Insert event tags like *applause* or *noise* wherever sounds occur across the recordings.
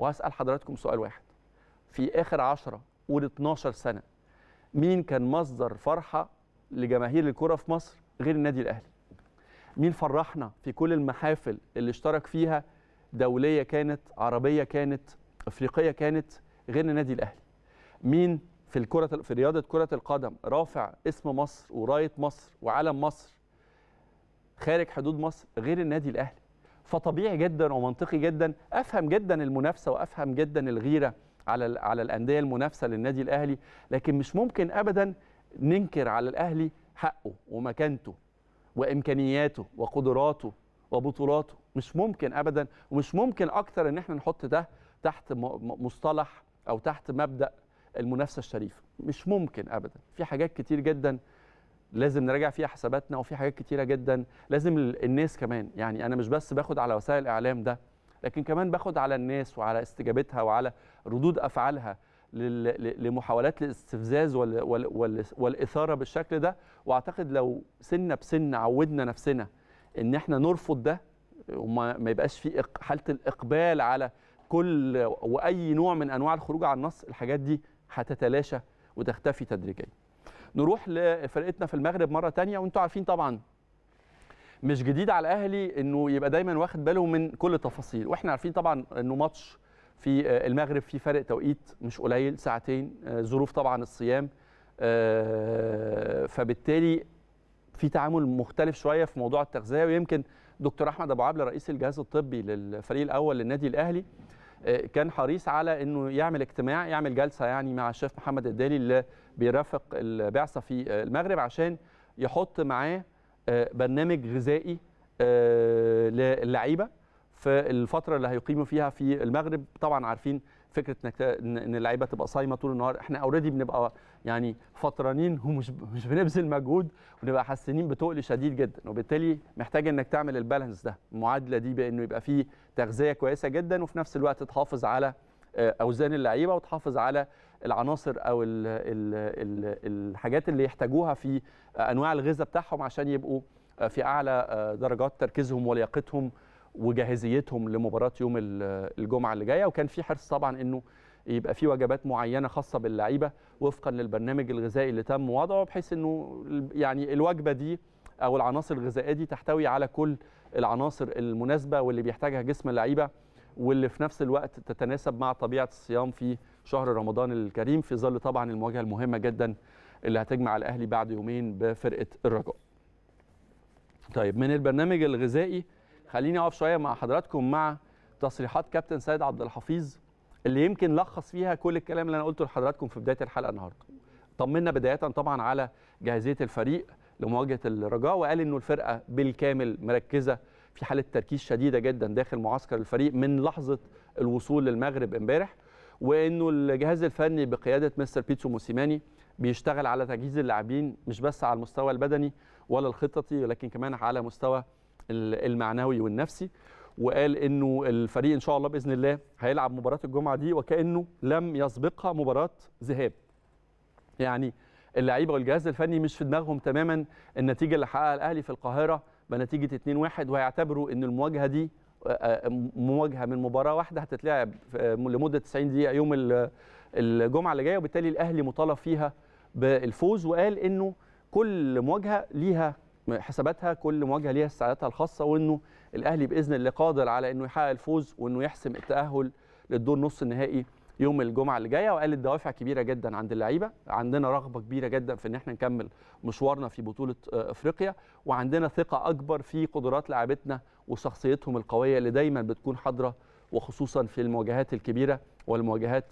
وهسال حضراتكم سؤال واحد في اخر 10 قول 12 سنه مين كان مصدر فرحه لجماهير الكره في مصر غير النادي الاهلي مين فرحنا في كل المحافل اللي اشترك فيها دوليه كانت عربيه كانت افريقيه كانت غير النادي الاهلي مين في الكره في رياضه كره القدم رافع اسم مصر ورايه مصر وعلم مصر خارج حدود مصر غير النادي الاهلي فطبيعي جدا ومنطقي جدا افهم جدا المنافسه وافهم جدا الغيره على على الانديه المنافسه للنادي الاهلي لكن مش ممكن ابدا ننكر على الاهلي حقه ومكانته وامكانياته وقدراته وبطولاته مش ممكن ابدا ومش ممكن اكتر ان احنا نحط ده تحت مصطلح او تحت مبدا المنافسه الشريفه مش ممكن ابدا في حاجات كتير جدا لازم نراجع فيها حساباتنا وفي حاجات كتيره جدا لازم الناس كمان يعني انا مش بس باخد على وسائل الاعلام ده لكن كمان باخد على الناس وعلى استجابتها وعلى ردود افعالها لمحاولات الاستفزاز والاثاره بالشكل ده واعتقد لو سنه بسنه عودنا نفسنا ان احنا نرفض ده وما يبقاش في حاله الاقبال على كل واي نوع من انواع الخروج عن النص الحاجات دي هتتلاشى وتختفي تدريجيا نروح لفرقتنا في المغرب مره ثانيه وانتم عارفين طبعا مش جديد على الاهلي انه يبقى دايما واخد باله من كل التفاصيل واحنا عارفين طبعا انه ماتش في آه، المغرب في فرق توقيت مش قليل ساعتين آه، ظروف طبعا الصيام آه، فبالتالي في تعامل مختلف شويه في موضوع التغذيه ويمكن دكتور احمد ابو عبله رئيس الجهاز الطبي للفريق الاول للنادي الاهلي آه، كان حريص على انه يعمل اجتماع يعمل جلسه يعني مع الشيخ محمد الدالي اللي بيرافق البعثه في المغرب عشان يحط معاه آه، برنامج غذائي آه، للعيبه في الفتره اللي هيقيموا فيها في المغرب طبعا عارفين فكره انك ان اللعيبه تبقى صايمه طول النهار احنا اوريدي بنبقى يعني فطرانين ومش *laughs* مش بنبذل مجهود ونبقى حاسين بتقل شديد جدا وبالتالي محتاج انك تعمل البالانس ده المعادله دي بانه يبقى فيه تغذيه كويسه جدا وفي نفس الوقت تحافظ على آه، اوزان اللعيبه وتحافظ على العناصر او الـ الـ الـ الحاجات اللي يحتاجوها في انواع الغذاء بتاعهم عشان يبقوا آه، في اعلى آه، درجات تركيزهم ولياقتهم وجاهزيتهم لمباراه يوم الجمعه اللي جايه وكان في حرص طبعا انه يبقى في وجبات معينه خاصه باللعيبه وفقا للبرنامج الغذائي اللي تم وضعه بحيث انه يعني الوجبه دي او العناصر الغذائيه دي تحتوي على كل العناصر المناسبه واللي بيحتاجها جسم اللعيبه واللي في نفس الوقت تتناسب مع طبيعه الصيام في شهر رمضان الكريم في ظل طبعا المواجهه المهمه جدا اللي هتجمع الاهلي بعد يومين بفرقه الرجاء. طيب من البرنامج الغذائي خليني اقف شويه مع حضراتكم مع تصريحات كابتن سيد عبد الحفيظ اللي يمكن لخص فيها كل الكلام اللي انا قلته لحضراتكم في بدايه الحلقه النهارده طمنا بدايه طبعا على جاهزيه الفريق لمواجهه الرجاء وقال انه الفرقه بالكامل مركزه في حاله تركيز شديده جدا داخل معسكر الفريق من لحظه الوصول للمغرب امبارح وانه الجهاز الفني بقياده مستر بيتسو موسيماني بيشتغل على تجهيز اللاعبين مش بس على المستوى البدني ولا الخططي ولكن كمان على مستوى المعنوي والنفسي وقال انه الفريق ان شاء الله باذن الله هيلعب مباراه الجمعه دي وكانه لم يسبقها مباراه ذهاب يعني اللعيبه والجهاز الفني مش في دماغهم تماما النتيجه اللي حققها الاهلي في القاهره بنتيجه 2-1 وهيعتبروا ان المواجهه دي آه، آه، مواجهه من مباراه واحده هتتلعب لمده 90 دقيقه يوم الجمعه اللي جايه وبالتالي الاهلي مطالب فيها بالفوز وقال انه كل مواجهه ليها حساباتها كل مواجهه ليها استعداداتها الخاصه وانه الاهلي باذن الله قادر على انه يحقق الفوز وانه يحسم التاهل للدور نص النهائي يوم الجمعه اللي جايه وقالت دوافع كبيره جدا عند اللعيبه عندنا رغبه كبيره جدا في ان احنا نكمل مشوارنا في بطوله آه، افريقيا وعندنا ثقه اكبر في قدرات لاعبتنا وشخصيتهم القويه اللي دايما بتكون حاضره وخصوصا في المواجهات الكبيره والمواجهات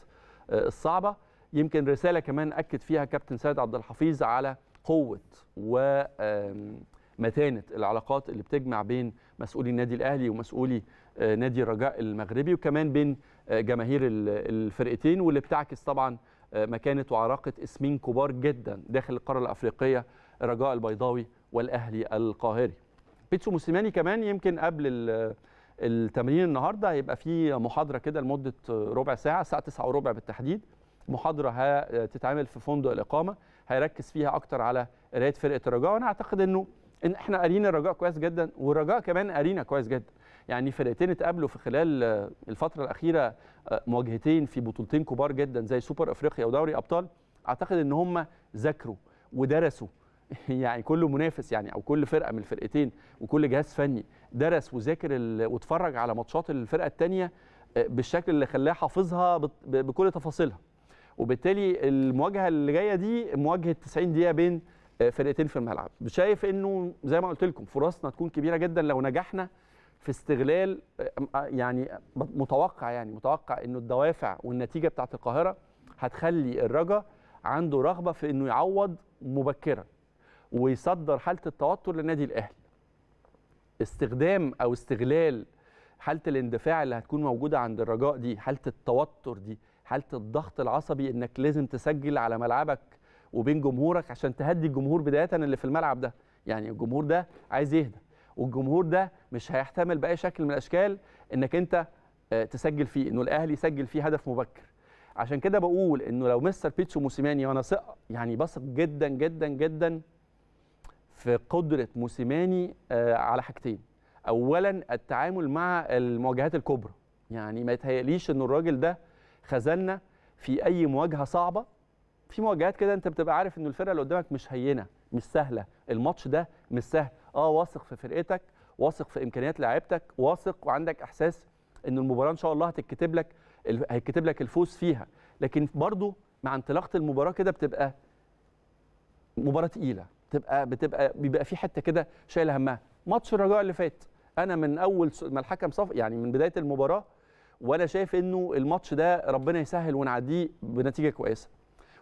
آه، الصعبه يمكن رساله كمان اكد فيها كابتن سيد عبد الحفيظ على قوه ومتانه العلاقات اللي بتجمع بين مسؤولي النادي الاهلي ومسؤولي آه، نادي الرجاء المغربي وكمان بين آه، جماهير الفرقتين واللي بتعكس طبعا آه، مكانه وعراقة اسمين كبار جدا داخل القاره الافريقيه الرجاء البيضاوي والاهلي القاهري. بيتسو موسيماني كمان يمكن قبل التمرين النهارده هيبقى في محاضره كده لمده ربع ساعه الساعه تسعة وربع بالتحديد محاضره هتتعمل في فندق الاقامه هيركز فيها اكتر على قرايه فرقه الرجاء وانا اعتقد انه ان احنا قارينا الرجاء كويس جدا والرجاء كمان قارينا كويس جدا يعني فرقتين اتقابلوا في خلال الفتره الاخيره آه، مواجهتين في بطولتين كبار جدا زي سوبر افريقيا ودوري ابطال اعتقد ان هم ذاكروا ودرسوا *laughs* يعني كل منافس يعني او كل فرقه من الفرقتين وكل جهاز فني درس وذاكر واتفرج على ماتشات الفرقه الثانيه آه، بالشكل اللي خلاه حافظها بكل تفاصيلها وبالتالي المواجهه اللي جايه دي مواجهه 90 دقيقه بين آه، فرقتين في الملعب شايف انه زي ما قلت لكم فرصنا تكون كبيره جدا لو نجحنا في استغلال آه، آه، يعني متوقع يعني متوقع انه الدوافع والنتيجه بتاعت القاهره هتخلي الرجا عنده رغبه في انه يعوض مبكرا ويصدر حاله التوتر للنادي الاهلي استخدام او استغلال حاله الاندفاع اللي هتكون موجوده عند الرجاء دي حاله التوتر دي حاله الضغط العصبي انك لازم تسجل على ملعبك وبين جمهورك عشان تهدي الجمهور بدايه اللي في الملعب ده يعني الجمهور ده عايز يهدى والجمهور ده مش هيحتمل باي شكل من الاشكال انك انت آه، تسجل فيه انه الاهلي يسجل فيه هدف مبكر عشان كده بقول انه لو مستر بيتشو موسيماني وانا ثق يعني بثق جدا جدا جدا في قدره موسيماني آه، على حاجتين اولا التعامل مع المواجهات الكبرى يعني ما يتهيأليش ان الراجل ده خذلنا في اي مواجهه صعبه في مواجهات كده انت بتبقى عارف ان الفرقه اللي قدامك مش هينه مش سهله الماتش ده مش سهل اه واثق في فرقتك واثق في امكانيات لعيبتك واثق وعندك احساس ان المباراه ان شاء الله هتتكتب لك هيتكتب لك الفوز فيها لكن برضو مع انطلاقه المباراه كده بتبقى مباراه تقيله بتبقى بتبقى بيبقى في حته كده شايله همها ماتش الرجاء اللي فات انا من اول ما الحكم صف يعني من بدايه المباراه وانا شايف انه الماتش ده ربنا يسهل ونعديه بنتيجه كويسه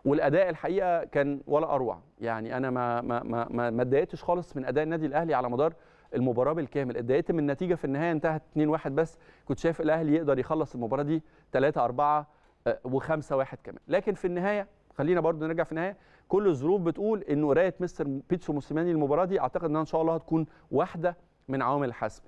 والاداء الحقيقه كان ولا اروع يعني انا ما ما ما ما اتضايقتش خالص من اداء النادي الاهلي على مدار المباراه بالكامل اتضايقت من النتيجه في النهايه انتهت 2-1 بس كنت شايف الاهلي يقدر يخلص المباراه دي 3 4 و5 1 كمان لكن في النهايه خلينا برضو نرجع في النهايه كل الظروف بتقول ان قرايه مستر بيتسو موسيماني المباراه دي اعتقد انها ان شاء الله هتكون واحده من عوامل الحسم